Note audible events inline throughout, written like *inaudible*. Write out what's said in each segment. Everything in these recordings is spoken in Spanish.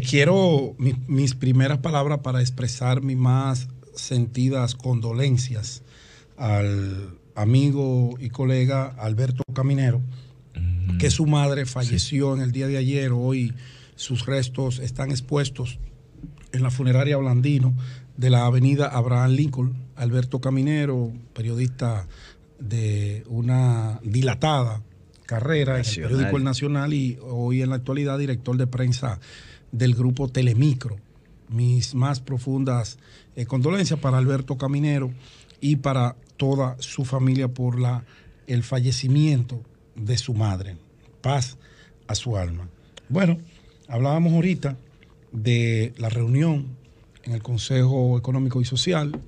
quiero mis primeras palabras para expresar mis más sentidas condolencias al amigo y colega Alberto Caminero, que su madre falleció en el día de ayer, hoy sus restos están expuestos en la funeraria Blandino de la avenida Abraham Lincoln. Alberto Caminero, periodista de una dilatada carrera en el periódico El Nacional y hoy en la actualidad director de prensa del grupo Telemicro. Mis más profundas eh, condolencias para Alberto Caminero y para toda su familia por la, el fallecimiento de su madre. Paz a su alma. Bueno, hablábamos ahorita de la reunión en el Consejo Económico y Social,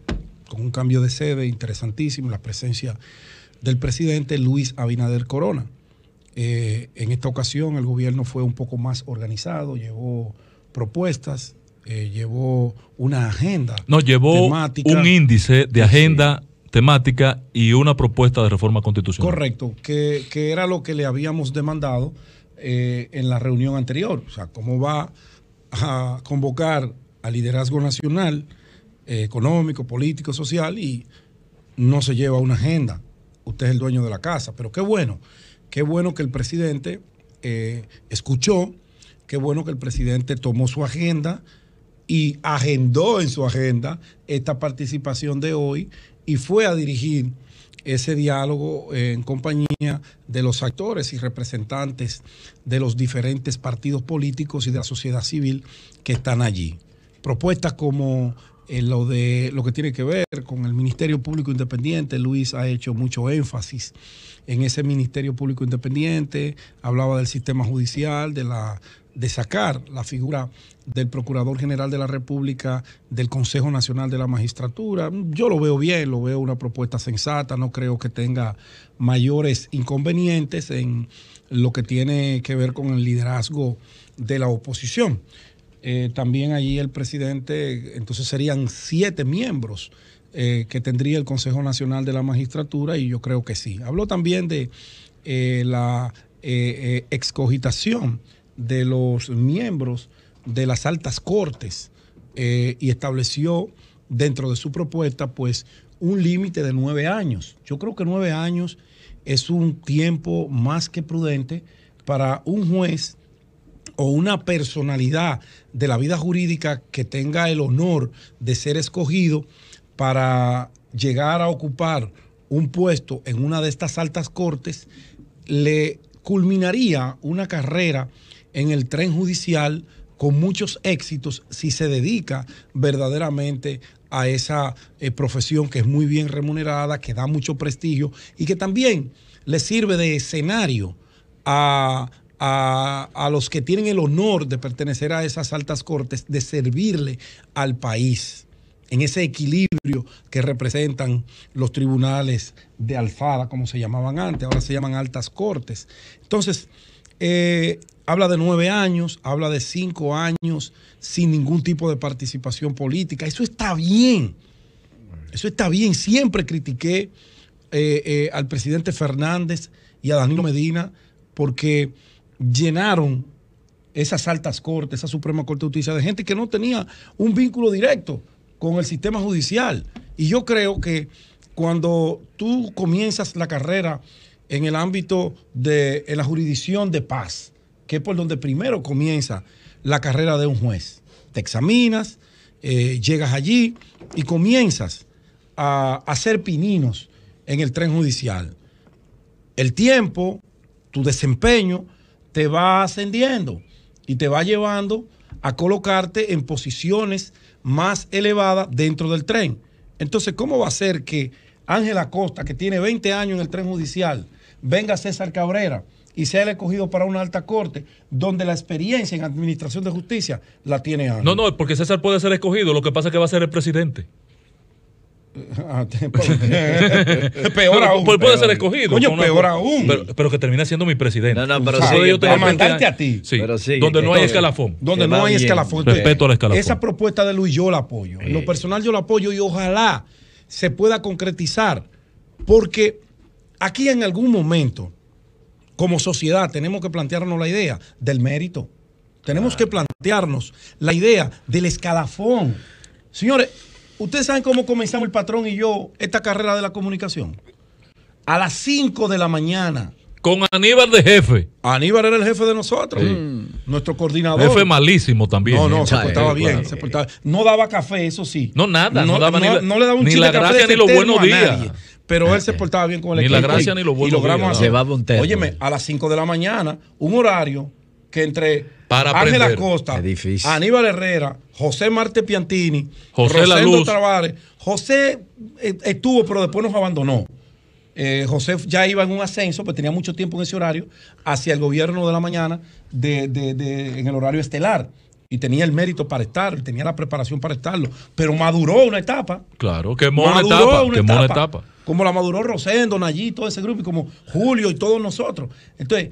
con un cambio de sede interesantísimo, la presencia del presidente Luis Abinader Corona. Eh, en esta ocasión el gobierno fue un poco más organizado, llevó propuestas, eh, llevó una agenda. No, llevó un índice de agenda temática y una propuesta de reforma constitucional. Correcto, que, era lo que le habíamos demandado eh, en la reunión anterior. O sea, cómo va a convocar al liderazgo nacional, económico, político, social, y no se lleva una agenda. Usted es el dueño de la casa, pero qué bueno Qué bueno que el presidente eh, escuchó, qué bueno que el presidente tomó su agenda y agendó en su agenda esta participación de hoy y fue a dirigir ese diálogo en compañía de los actores y representantes de los diferentes partidos políticos y de la sociedad civil que están allí. Propuestas como en eh, lo de lo que tiene que ver con el Ministerio Público Independiente. Luis ha hecho mucho énfasis en ese Ministerio Público Independiente. Hablaba del sistema judicial, de la de sacar la figura del Procurador General de la República del Consejo Nacional de la Magistratura. Yo lo veo bien, lo veo una propuesta sensata, no creo que tenga mayores inconvenientes en lo que tiene que ver con el liderazgo de la oposición. Eh, también allí el presidente, entonces serían siete miembros eh, que tendría el Consejo Nacional de la Magistratura y yo creo que sí. Habló también de eh, la excogitación de los miembros de las altas cortes y estableció dentro de su propuesta pues un límite de nueve años. Yo creo que nueve años es un tiempo más que prudente para un juez o una personalidad de la vida jurídica que tenga el honor de ser escogido para llegar a ocupar un puesto en una de estas altas cortes, le culminaría una carrera en el tren judicial con muchos éxitos si se dedica verdaderamente a esa eh, profesión que es muy bien remunerada, que da mucho prestigio y que también le sirve de escenario a a, los que tienen el honor de pertenecer a esas altas cortes, de servirle al país en ese equilibrio que representan los tribunales de alfada, como se llamaban antes, ahora se llaman altas cortes. Entonces, eh, habla de nueve años, habla de cinco años sin ningún tipo de participación política. Eso está bien, eso está bien. Siempre critiqué eh, eh, al presidente Fernández y a Danilo Medina porque llenaron esas altas cortes, esa Suprema Corte de Justicia, de gente que no tenía un vínculo directo con el sistema judicial. Y yo creo que cuando tú comienzas la carrera en el ámbito de la jurisdicción de paz, que es por donde primero comienza la carrera de un juez, te examinas, eh, llegas allí y comienzas a hacer pininos en el tren judicial. El tiempo, tu desempeño, te va ascendiendo y te va llevando a colocarte en posiciones más elevadas dentro del tren. Entonces, ¿cómo va a ser que Ángela Costa, que tiene 20 años en el tren judicial, venga César Cabrera y sea el escogido para una alta corte donde la experiencia en administración de justicia la tiene Ángel? No, no, porque César puede ser escogido, lo que pasa es que va a ser el presidente. *laughs* Ah, peor aún. Puede ser escogido. peor aún. Pero, que termina siendo mi presidente. No, no, pero sí, yo te mandarte a ti. donde no hay escalafón. Donde no hay escalafón. Respeto al escalafón. Esa propuesta de Luis yo la apoyo. En lo personal yo la apoyo y ojalá se pueda concretizar. Porque aquí en algún momento, como sociedad, tenemos que plantearnos la idea del mérito. Tenemos que plantearnos la idea del escalafón. Señores, Ustedes saben cómo comenzamos el patrón y yo esta carrera de la comunicación. A las 5 de la mañana. Con Aníbal de jefe. Aníbal era el jefe de nosotros. Mm. Nuestro coordinador. Jefe malísimo también. No, no, eh. se portaba bien. No daba café, eso sí. No, nada. No, daba ni, no le daba un ni la gracia ni los buenos días. Pero él se portaba bien con el equipo. Ni la gracia ni los buenos y logramos Hacer. Óyeme, a las 5 de la mañana, un horario que entre para Ángel Acosta, Aníbal Herrera, José Marte Piantini, José Rosendo José eh, estuvo, pero después nos abandonó. Eh, José ya iba en un ascenso, pues tenía mucho tiempo en ese horario, hacia el gobierno de la mañana, en el horario estelar. Y tenía el mérito para estar, tenía la preparación para estarlo. Pero maduró una etapa. Claro, quemó mona etapa. Como la maduró Rosendo, Nayí, todo ese grupo, y como Julio y todos nosotros. Entonces,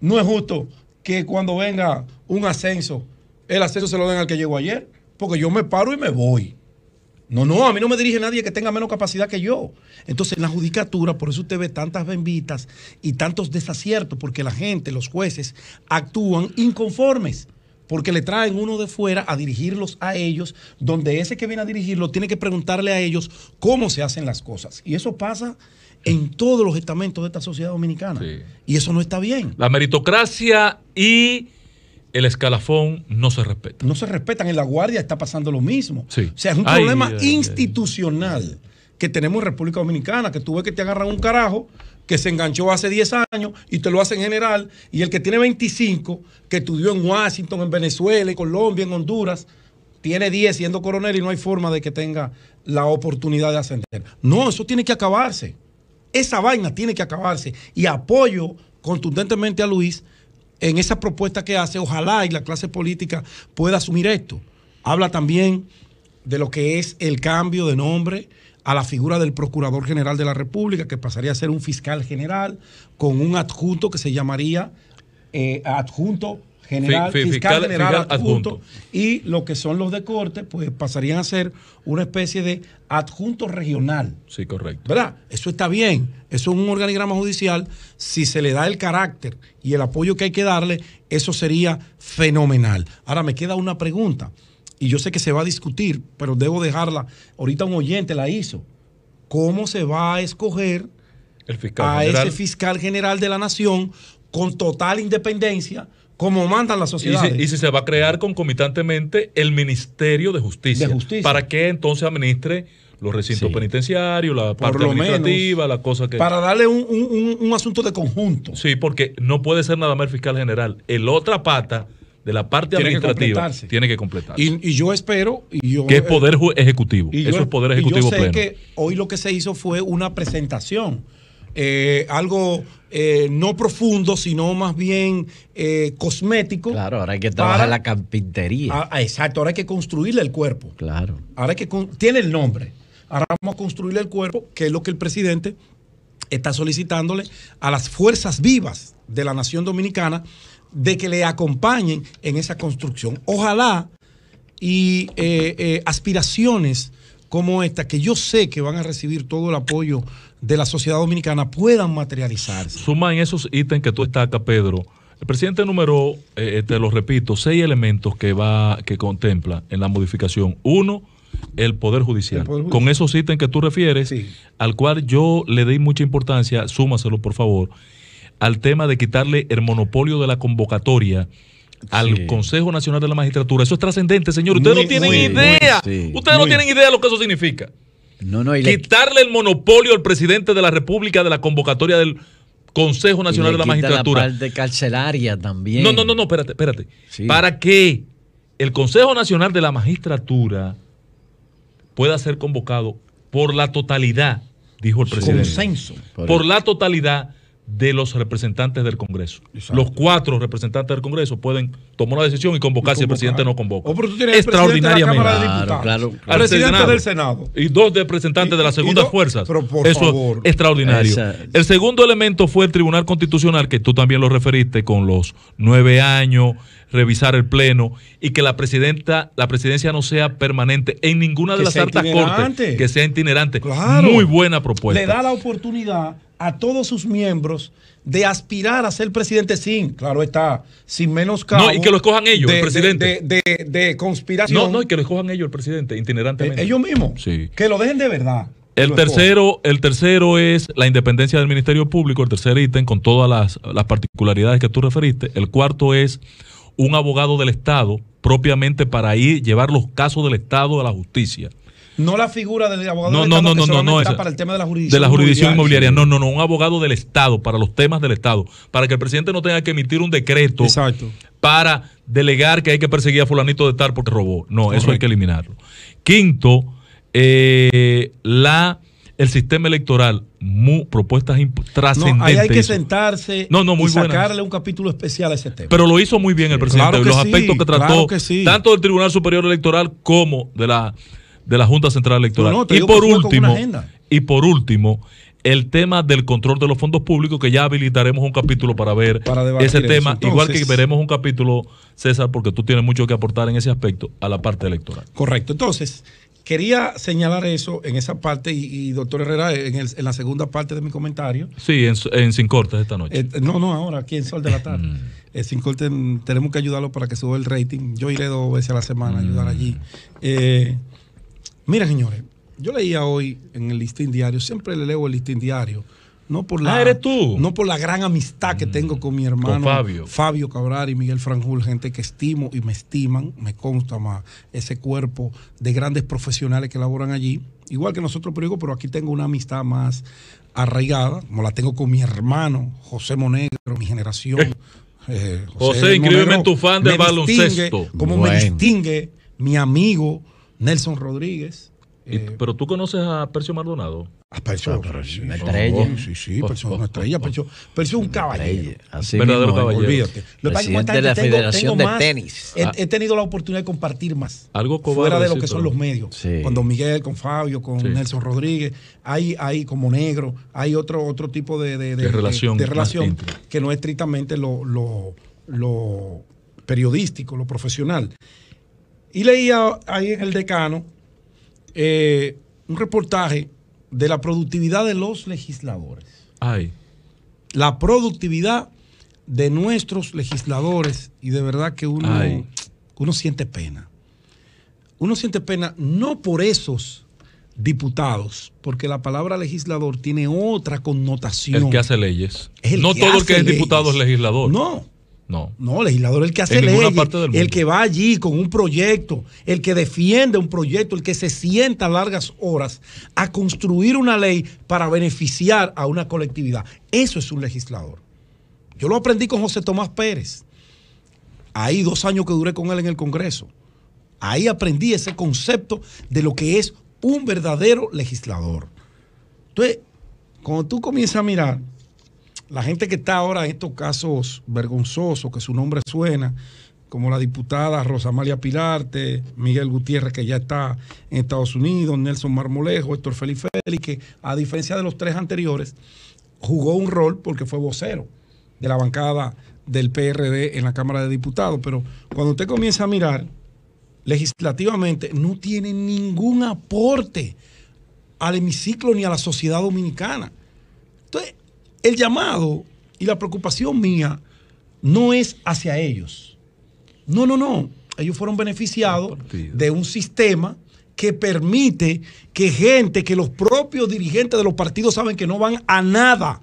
no es justo que cuando venga un ascenso, el ascenso se lo den al que llegó ayer, porque yo me paro y me voy. No, no, a mí no me dirige nadie que tenga menos capacidad que yo. Entonces, en la judicatura, por eso usted ve tantas benditas y tantos desaciertos, porque la gente, los jueces, actúan inconformes, porque le traen uno de fuera a dirigirlos a ellos, donde ese que viene a dirigirlo tiene que preguntarle a ellos cómo se hacen las cosas. Y eso pasa en todos los estamentos de esta sociedad dominicana. Y eso no está bien. La meritocracia y el escalafón no se respetan. No se respetan. En la Guardia está pasando lo mismo. O sea, es un problema institucional que tenemos en República Dominicana, que tú ves que te agarran un carajo que se enganchó hace 10 años y te lo hacen general, y el que tiene 25, que estudió en Washington, en Venezuela, en Colombia, en Honduras, tiene 10 siendo coronel y no hay forma de que tenga la oportunidad de ascender. No, eso tiene que acabarse. Esa vaina tiene que acabarse. Y apoyo contundentemente a Luis en esa propuesta que hace. Ojalá y la clase política pueda asumir esto. Habla también de lo que es el cambio de nombre a la figura del Procurador General de la República, que pasaría a ser un fiscal general, con un adjunto que se llamaría eh, adjunto general, fiscal, general adjunto, y lo que son los de corte, pues pasarían a ser una especie de adjunto regional. Sí, correcto. ¿Verdad? Eso está bien. Eso es un organigrama judicial. Si se le da el carácter y el apoyo que hay que darle, eso sería fenomenal. Ahora me queda una pregunta, y yo sé que se va a discutir, pero debo dejarla. Ahorita un oyente la hizo. ¿Cómo se va a escoger el fiscal a ese fiscal general de la nación con total independencia? como manda la sociedad. Y, si, se va a crear concomitantemente el Ministerio de Justicia, para qué entonces administre los recintos penitenciarios, la parte administrativa, la cosa que... Para darle un, asunto de conjunto. Sí, porque no puede ser nada más el fiscal general. El otra pata de la parte administrativa tiene que completarse. Y, yo espero... que es poder ejecutivo. Eso es poder ejecutivo y yo sé que hoy lo que se hizo fue una presentación eh, algo eh, no profundo, sino más bien eh, cosmético. Claro, ahora hay que trabajar la carpintería. Ah, exacto, ahora hay que construirle el cuerpo. Claro. Ahora que tiene el nombre. Ahora vamos a construirle el cuerpo, que es lo que el presidente está solicitándole a las fuerzas vivas de la nación dominicana de que le acompañen en esa construcción. Ojalá y aspiraciones como esta, que yo sé que van a recibir todo el apoyo de la sociedad dominicana puedan materializarse. Suma en esos ítems que tú acá Pedro. El presidente numeró, eh, eh, te lo repito, seis elementos que va, que contempla en la modificación. Uno, el poder, judicial. Con esos ítems que tú refieres, al cual yo le di mucha importancia, súmaselo por favor, al tema de quitarle el monopolio de la convocatoria al Consejo Nacional de la Magistratura. Eso es trascendente, señor. Ustedes no tienen idea. Ustedes no tienen idea de lo que eso significa. Quitarle el monopolio al presidente de la República de la convocatoria del Consejo Nacional de la Magistratura. La de carcelaria también. No, no, no, espérate, espérate. Para que el Consejo Nacional de la Magistratura pueda ser convocado por la totalidad, dijo el presidente. Consenso. por la totalidad de los representantes del Congreso. Los cuatro representantes del Congreso pueden tomar la decisión y convocar si el presidente no convoca. Oh, Extraordinariamente. presidente del Senado. Y dos representantes de la segunda fuerza. por Eso es extraordinario. El segundo elemento fue el Tribunal Constitucional, que tú también lo referiste, con los nueve años, revisar el Pleno y que la presidenta, la presidencia no sea permanente en ninguna de las altas cortes, que sea itinerante. Muy buena propuesta. Le da la oportunidad a todos sus miembros de aspirar a ser presidente sin, claro está, sin menos cabo, No, y que lo escojan ellos, el presidente. De, conspiración. No, no, y que lo escojan ellos, el presidente, itinerantemente. Eh, ellos mismos. Sí. Que lo dejen de verdad. El tercero, el tercero es la independencia del Ministerio Público, el tercer ítem, con todas las, las particularidades que tú referiste. El cuarto es un abogado del Estado propiamente para ir llevar los casos del Estado a la justicia. No la figura del abogado del Estado. para el tema de la jurisdicción. inmobiliaria. No, no, no. Un abogado del Estado para los temas del Estado. Para que el presidente no tenga que emitir un decreto. Para delegar que hay que perseguir a Fulanito de Tal porque robó. No, eso hay que eliminarlo. Quinto, eh, la el sistema electoral, propuestas trascendentes. hay que sentarse y sacarle un capítulo especial a ese tema. Pero lo hizo muy bien el presidente. los aspectos que trató, tanto del Tribunal Superior Electoral como de la de la Junta Central Electoral. y por último, y por último, el tema del control de los fondos públicos, que ya habilitaremos un capítulo para ver ese tema, igual que veremos un capítulo, César, porque tú tienes mucho que aportar en ese aspecto a la parte electoral. Correcto. Entonces, quería señalar eso en esa parte y, doctor Herrera, en, la segunda parte de mi comentario. Sí, en, Sin Cortes esta noche. Eh, no, no, ahora, aquí en Sol de la Tarde. Mm. Eh, sin Cortes mm, tenemos que ayudarlo para que suba el rating. Yo iré dos veces a la semana a mm. ayudar allí. Eh, Mira, señores, yo leía hoy en el listín diario, siempre le leo el listín diario. No por la, ah, No por la gran amistad que mm. tengo con mi hermano Fabio. Fabio Cabral y Miguel Franjul, gente que estimo y me estiman, me consta más ese cuerpo de grandes profesionales que laboran allí, igual que nosotros, pero pero aquí tengo una amistad más arraigada, como la tengo con mi hermano José Monegro, mi generación. Eh, eh, José, José increíblemente tu fan del baloncesto. Como me distingue mi amigo Nelson Rodríguez. Eh, pero tú conoces a Percio Maldonado. A Percio, ah, una sí, sí, Percio es una estrella. es un caballero. Así verdadero caballero. Olvídate. Lo Presidente de la Federación de Tenis. Ah. He, tenido la oportunidad de compartir más. Algo Fuera de lo que son los medios. Con Don Miguel, con Fabio, con Nelson Rodríguez. Hay, hay como negro, hay otro, otro tipo de, relación, de, relación que no es estrictamente lo periodístico, lo profesional. Y leía ahí en el decano eh, un reportaje de la productividad de los legisladores. Ay. La productividad de nuestros legisladores y de verdad que uno, uno siente pena. Uno siente pena no por esos diputados, porque la palabra legislador tiene otra connotación. El que hace leyes. no todo el que es diputado es legislador. No, no. No, legislador el que hace leyes, el que va allí con un proyecto, el que defiende un proyecto, el que se sienta largas horas a construir una ley para beneficiar a una colectividad. Eso es un legislador. Yo lo aprendí con José Tomás Pérez. Ahí dos años que duré con él en el Congreso. Ahí aprendí ese concepto de lo que es un verdadero legislador. Entonces, cuando tú comienzas a mirar, la gente que está ahora en estos casos vergonzosos, que su nombre suena, como la diputada Rosamalia Pilarte, Miguel Gutiérrez, que ya está en Estados Unidos, Nelson Marmolejo, Héctor Félix Félix, que a diferencia de los tres anteriores, jugó un rol porque fue vocero de la bancada del PRD en la Cámara de Diputados. Pero cuando usted comienza a mirar, legislativamente no tiene ningún aporte al hemiciclo ni a la sociedad dominicana. Entonces, el llamado y la preocupación mía no es hacia ellos. No, no, no. Ellos fueron beneficiados de un sistema que permite que gente, que los propios dirigentes de los partidos saben que no van a nada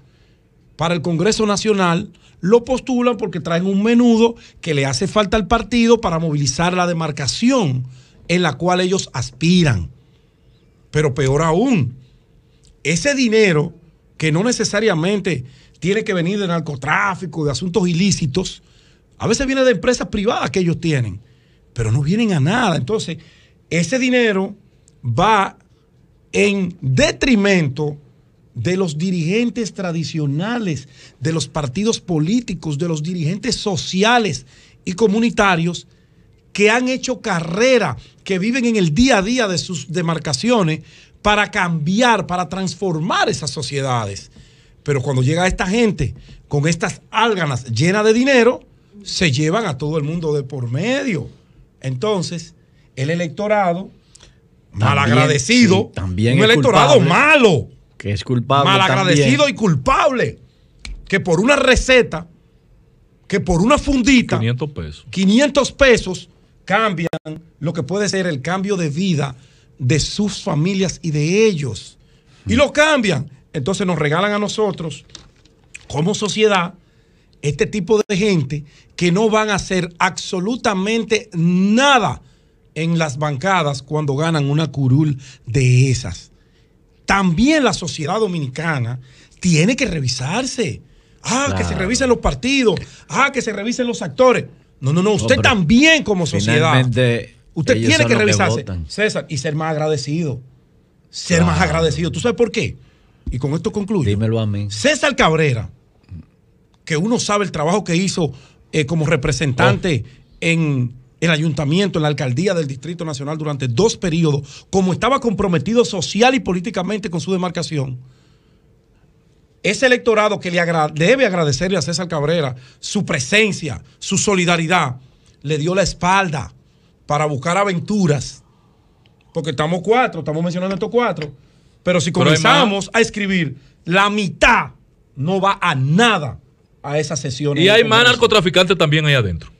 para el Congreso Nacional, lo postulan porque traen un menudo que le hace falta al partido para movilizar la demarcación en la cual ellos aspiran. Pero peor aún, ese dinero que no necesariamente tiene que venir de narcotráfico, de asuntos ilícitos. A veces viene de empresas privadas que ellos tienen, pero no vienen a nada. Entonces, ese dinero va en detrimento de los dirigentes tradicionales, de los partidos políticos, de los dirigentes sociales y comunitarios que han hecho carrera, que viven en el día a día de sus demarcaciones, para cambiar, para transformar esas sociedades. Pero cuando llega esta gente con estas álganas llenas de dinero, se llevan a todo el mundo de por medio. Entonces, el electorado, malagradecido, también un electorado malo, que es culpable. Malagradecido y culpable, que por una receta, que por una fundita, 500 pesos, 500 pesos cambian lo que puede ser el cambio de vida de sus familias y de ellos. Y lo cambian. Entonces nos regalan a nosotros, como sociedad, este tipo de gente que no van a hacer absolutamente nada en las bancadas cuando ganan una curul de esas. También la sociedad dominicana tiene que revisarse. Ah, que se revisen los partidos. Ah, que se revisen los actores. No, no, no. Usted también como sociedad Usted tiene que revisarse, César, y ser más agradecido. Ser más agradecido. ¿Tú sabes por qué? Y con esto concluyo. Dímelo a mí. César Cabrera, que uno sabe el trabajo que hizo eh, como representante oh. en el ayuntamiento, en la alcaldía del Distrito Nacional durante dos periodos, como estaba comprometido social y políticamente con su demarcación. Ese electorado que le debe agradecerle a César Cabrera su presencia, su solidaridad, le dio la espalda para buscar aventuras, porque estamos cuatro, estamos mencionando estos cuatro, pero si comenzamos a escribir, la mitad no va a nada a esa sesión. Y hay más narcotraficantes también ahí adentro.